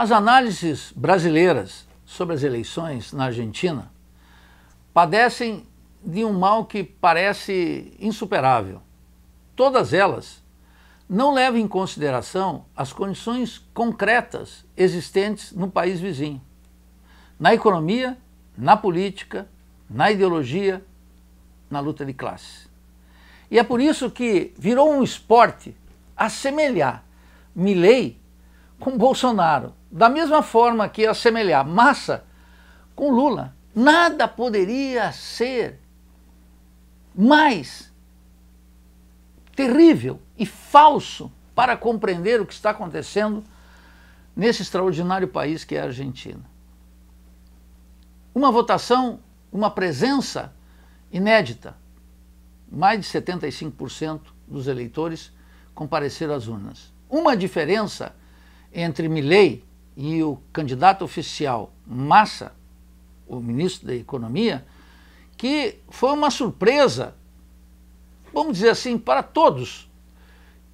As análises brasileiras sobre as eleições na Argentina padecem de um mal que parece insuperável. Todas elas não levam em consideração as condições concretas existentes no país vizinho. Na economia, na política, na ideologia, na luta de classe. E é por isso que virou um esporte assemelhar Milley com Bolsonaro, da mesma forma que assemelhar Massa com Lula, nada poderia ser mais terrível e falso para compreender o que está acontecendo nesse extraordinário país que é a Argentina. Uma votação, uma presença inédita. Mais de 75% dos eleitores compareceram às urnas. Uma diferença entre Milei e o candidato oficial Massa, o ministro da Economia, que foi uma surpresa, vamos dizer assim, para todos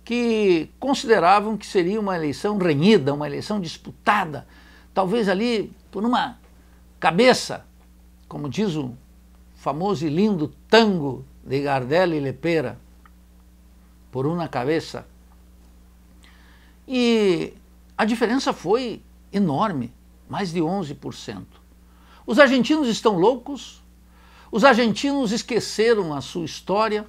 que consideravam que seria uma eleição renhida, uma eleição disputada, talvez ali por uma cabeça, como diz o famoso e lindo tango de Gardel e Lepera, por uma cabeça. E a diferença foi enorme, mais de 11%. Os argentinos estão loucos, os argentinos esqueceram a sua história,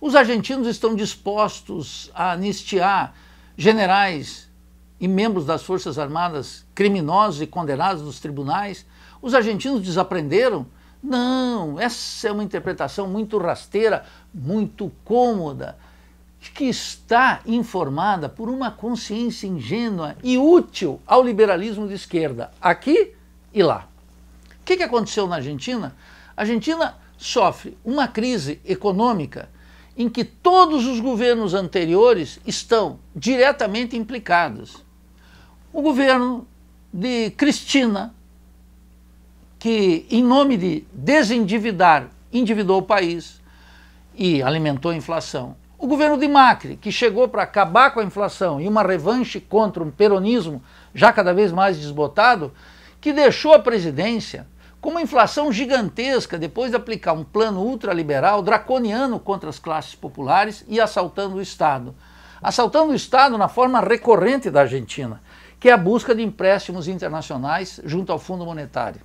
os argentinos estão dispostos a anistiar generais e membros das Forças Armadas criminosos e condenados nos tribunais. Os argentinos desaprenderam? Não, essa é uma interpretação muito rasteira, muito cômoda que está informada por uma consciência ingênua e útil ao liberalismo de esquerda, aqui e lá. O que, que aconteceu na Argentina? A Argentina sofre uma crise econômica em que todos os governos anteriores estão diretamente implicados. O governo de Cristina, que em nome de desendividar, endividou o país e alimentou a inflação. O governo de Macri, que chegou para acabar com a inflação e uma revanche contra um peronismo já cada vez mais desbotado, que deixou a presidência com uma inflação gigantesca depois de aplicar um plano ultraliberal draconiano contra as classes populares e assaltando o Estado. Assaltando o Estado na forma recorrente da Argentina, que é a busca de empréstimos internacionais junto ao Fundo Monetário.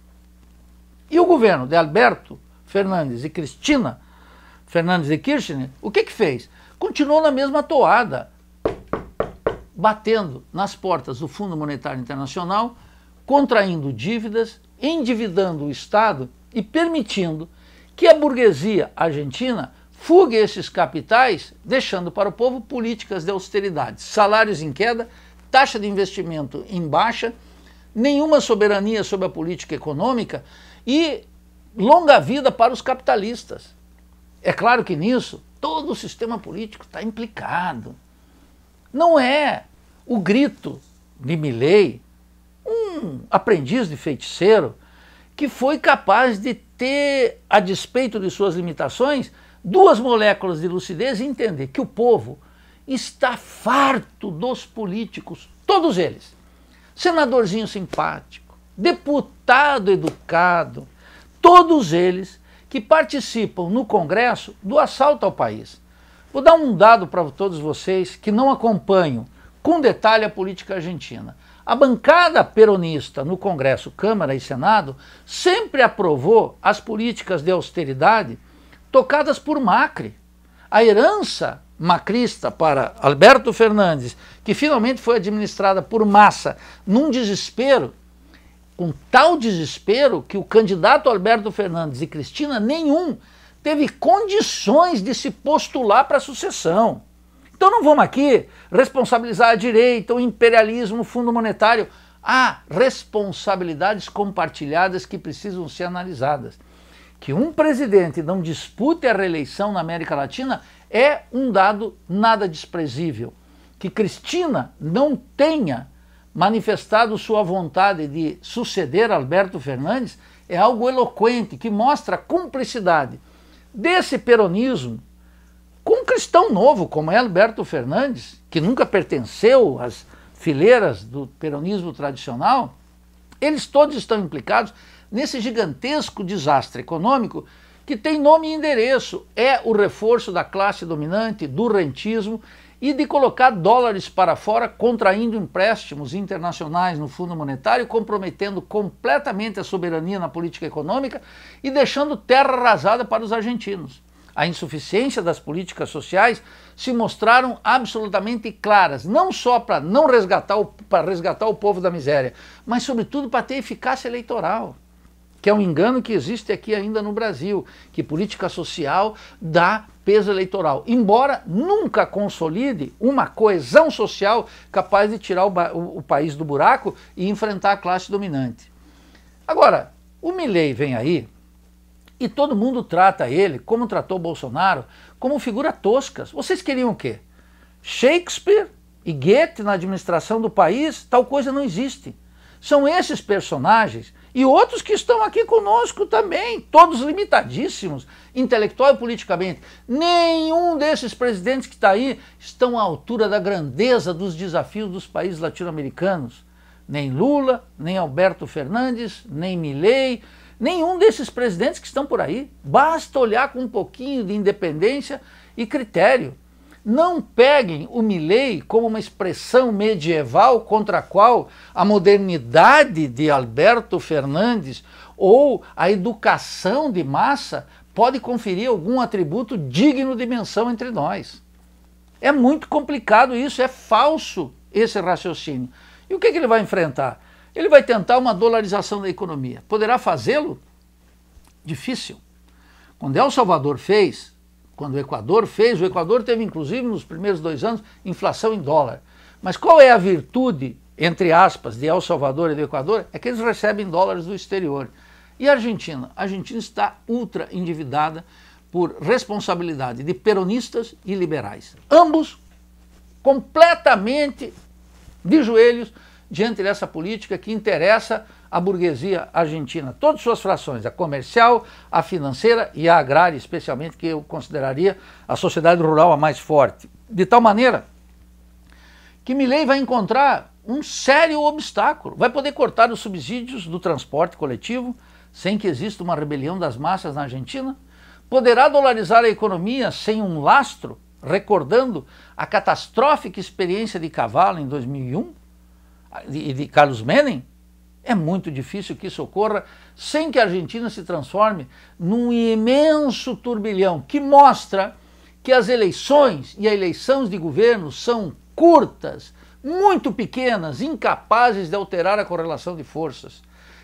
E o governo de Alberto Fernandes e Cristina Fernandes de Kirchner, o que que fez? continuou na mesma toada, batendo nas portas do Fundo Monetário Internacional, contraindo dívidas, endividando o Estado e permitindo que a burguesia argentina fugue esses capitais, deixando para o povo políticas de austeridade, salários em queda, taxa de investimento em baixa, nenhuma soberania sobre a política econômica e longa vida para os capitalistas. É claro que nisso Todo o sistema político está implicado. Não é o grito de Milley, um aprendiz de feiticeiro, que foi capaz de ter, a despeito de suas limitações, duas moléculas de lucidez e entender que o povo está farto dos políticos, todos eles. Senadorzinho simpático, deputado educado, todos eles que participam no Congresso do assalto ao país. Vou dar um dado para todos vocês que não acompanham com detalhe a política argentina. A bancada peronista no Congresso, Câmara e Senado sempre aprovou as políticas de austeridade tocadas por Macri. A herança macrista para Alberto Fernandes, que finalmente foi administrada por Massa num desespero, com tal desespero que o candidato Alberto Fernandes e Cristina nenhum teve condições de se postular para a sucessão. Então não vamos aqui responsabilizar a direita, o imperialismo, o Fundo Monetário. Há responsabilidades compartilhadas que precisam ser analisadas. Que um presidente não dispute a reeleição na América Latina é um dado nada desprezível. Que Cristina não tenha manifestado sua vontade de suceder Alberto Fernandes é algo eloquente que mostra a cumplicidade desse peronismo com um cristão novo como é Alberto Fernandes, que nunca pertenceu às fileiras do peronismo tradicional, eles todos estão implicados nesse gigantesco desastre econômico que tem nome e endereço, é o reforço da classe dominante, do rentismo e de colocar dólares para fora, contraindo empréstimos internacionais no Fundo Monetário, comprometendo completamente a soberania na política econômica e deixando terra arrasada para os argentinos. A insuficiência das políticas sociais se mostraram absolutamente claras, não só para não resgatar o, para resgatar o povo da miséria, mas sobretudo para ter eficácia eleitoral que é um engano que existe aqui ainda no Brasil, que política social dá peso eleitoral, embora nunca consolide uma coesão social capaz de tirar o, o, o país do buraco e enfrentar a classe dominante. Agora, o Milley vem aí e todo mundo trata ele, como tratou Bolsonaro, como figura toscas. Vocês queriam o quê? Shakespeare e Goethe na administração do país? Tal coisa não existe. São esses personagens e outros que estão aqui conosco também, todos limitadíssimos, intelectual e politicamente. Nenhum desses presidentes que está aí estão à altura da grandeza dos desafios dos países latino-americanos. Nem Lula, nem Alberto Fernandes, nem Milei, nenhum desses presidentes que estão por aí. Basta olhar com um pouquinho de independência e critério. Não peguem o Milley como uma expressão medieval contra a qual a modernidade de Alberto Fernandes ou a educação de massa pode conferir algum atributo digno de menção entre nós. É muito complicado isso, é falso esse raciocínio. E o que, é que ele vai enfrentar? Ele vai tentar uma dolarização da economia. Poderá fazê-lo? Difícil. Quando El Salvador fez, quando o Equador fez, o Equador teve inclusive nos primeiros dois anos inflação em dólar. Mas qual é a virtude, entre aspas, de El Salvador e do Equador? É que eles recebem dólares do exterior. E a Argentina? A Argentina está ultra endividada por responsabilidade de peronistas e liberais. Ambos completamente de joelhos diante dessa política que interessa à burguesia argentina, todas suas frações, a comercial, a financeira e a agrária, especialmente, que eu consideraria a sociedade rural a mais forte. De tal maneira que Milley vai encontrar um sério obstáculo. Vai poder cortar os subsídios do transporte coletivo sem que exista uma rebelião das massas na Argentina? Poderá dolarizar a economia sem um lastro, recordando a catastrófica experiência de Cavalo em 2001? e de Carlos Menem, é muito difícil que isso ocorra sem que a Argentina se transforme num imenso turbilhão que mostra que as eleições e as eleições de governo são curtas, muito pequenas, incapazes de alterar a correlação de forças.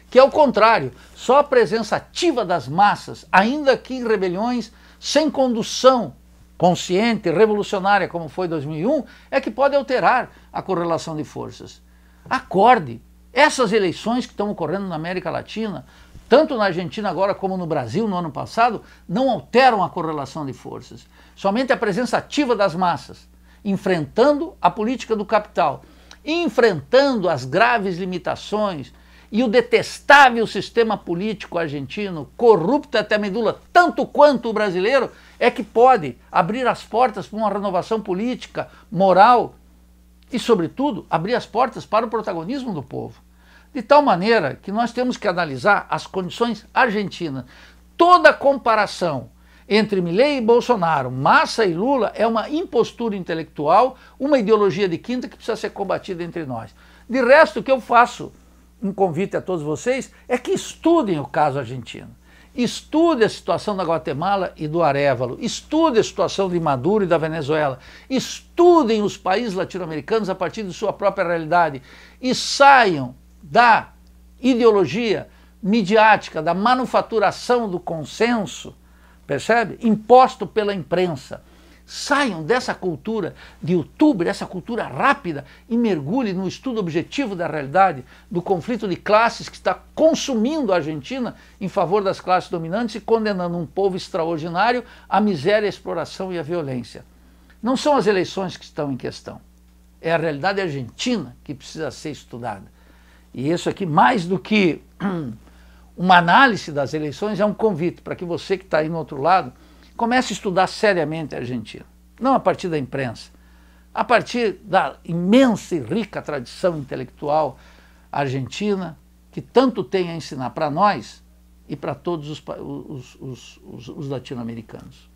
Que é o contrário, só a presença ativa das massas, ainda que em rebeliões sem condução consciente, revolucionária, como foi 2001, é que pode alterar a correlação de forças. Acorde. Essas eleições que estão ocorrendo na América Latina, tanto na Argentina agora como no Brasil no ano passado, não alteram a correlação de forças. Somente a presença ativa das massas, enfrentando a política do capital, enfrentando as graves limitações e o detestável sistema político argentino, corrupto até a medula, tanto quanto o brasileiro, é que pode abrir as portas para uma renovação política, moral e, sobretudo, abrir as portas para o protagonismo do povo. De tal maneira que nós temos que analisar as condições argentinas. Toda comparação entre Milei e Bolsonaro, Massa e Lula é uma impostura intelectual, uma ideologia de quinta que precisa ser combatida entre nós. De resto, o que eu faço, um convite a todos vocês, é que estudem o caso argentino. Estude a situação da Guatemala e do Arevalo. Estude a situação de Maduro e da Venezuela. Estudem os países latino-americanos a partir de sua própria realidade. E saiam da ideologia midiática, da manufaturação do consenso, percebe? Imposto pela imprensa. Saiam dessa cultura de YouTube, dessa cultura rápida, e mergulhem no estudo objetivo da realidade, do conflito de classes que está consumindo a Argentina em favor das classes dominantes e condenando um povo extraordinário à miséria, à exploração e à violência. Não são as eleições que estão em questão, é a realidade argentina que precisa ser estudada. E isso aqui, mais do que uma análise das eleições, é um convite para que você que está aí no outro lado comece a estudar seriamente a Argentina. Não a partir da imprensa, a partir da imensa e rica tradição intelectual argentina, que tanto tem a ensinar para nós e para todos os, os, os, os latino-americanos.